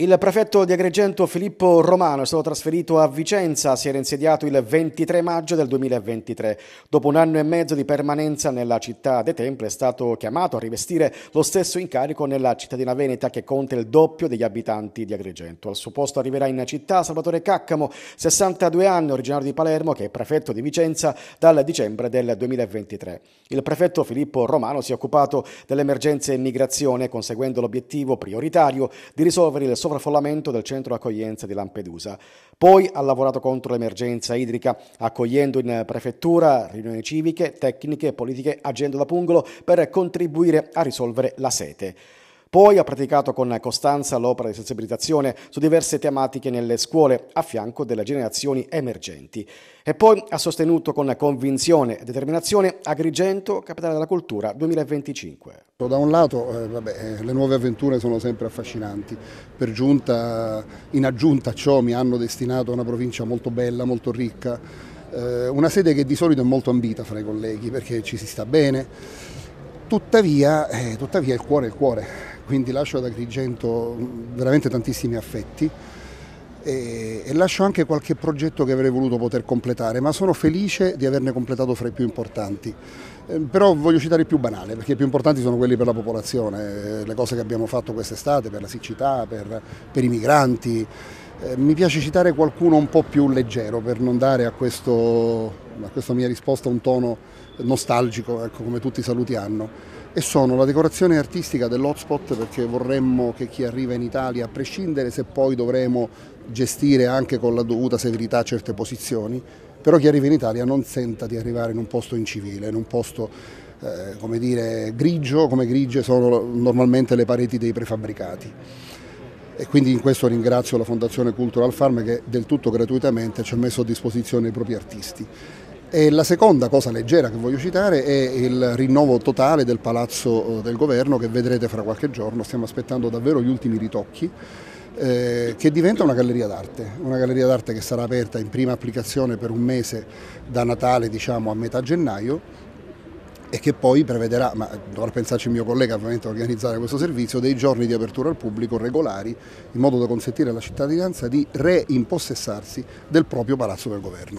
Il prefetto di Agrigento Filippo Romano è stato trasferito a Vicenza, si era insediato il 23 maggio del 2023. Dopo un anno e mezzo di permanenza nella città dei Templi è stato chiamato a rivestire lo stesso incarico nella cittadina veneta che conta il doppio degli abitanti di Agrigento. Al suo posto arriverà in città Salvatore Caccamo, 62 anni, originario di Palermo, che è prefetto di Vicenza dal dicembre del 2023. Il prefetto Filippo Romano si è occupato dell'emergenza migrazione, conseguendo l'obiettivo prioritario di risolvere il sovraffollamento del centro accoglienza di Lampedusa. Poi ha lavorato contro l'emergenza idrica, accogliendo in prefettura riunioni civiche, tecniche e politiche, agendo da pungolo per contribuire a risolvere la sete. Poi ha praticato con costanza l'opera di sensibilizzazione su diverse tematiche nelle scuole a fianco delle generazioni emergenti e poi ha sostenuto con convinzione e determinazione Agrigento, capitale della cultura 2025. Da un lato eh, vabbè, eh, le nuove avventure sono sempre affascinanti, per giunta, in aggiunta a ciò mi hanno destinato a una provincia molto bella, molto ricca, eh, una sede che di solito è molto ambita fra i colleghi perché ci si sta bene, tuttavia, eh, tuttavia il cuore è il cuore quindi lascio ad Agrigento mm, veramente tantissimi affetti e, e, lascio anche qualche progetto che avrei voluto poter completare, ma sono felice di averne completato fra i più importanti. Eh, però voglio citare il più banale, perché i più importanti sono quelli per la popolazione, eh, le cose che abbiamo fatto quest'estate, per la siccità, per, per i migranti. Eh, mi piace citare qualcuno un po' più leggero per non dare a, questo, a questa mia risposta un tono nostalgico, ecco, come tutti i saluti hanno e sono la decorazione artistica dell'hotspot perché vorremmo che chi arriva in Italia, a prescindere se poi dovremo gestire anche con la dovuta severità certe posizioni, però chi arriva in Italia non senta di arrivare in un posto incivile, in un posto eh, come dire, grigio, come grigie sono normalmente le pareti dei prefabbricati. E quindi in questo ringrazio la Fondazione Cultural Farm che del tutto gratuitamente ci ha messo a disposizione i propri artisti. E la seconda cosa leggera che voglio citare è il rinnovo totale del palazzo eh, del governo che vedrete fra qualche giorno, stiamo aspettando davvero gli ultimi ritocchi. Eh, che diventa una galleria d'arte, una galleria d'arte che sarà aperta in prima applicazione per un mese da Natale diciamo, a metà gennaio e che poi prevederà, ma dovrà pensarci il mio collega ovviamente a organizzare questo servizio, dei giorni di apertura al pubblico regolari in modo da consentire alla cittadinanza di reimpossessarsi del proprio palazzo del governo.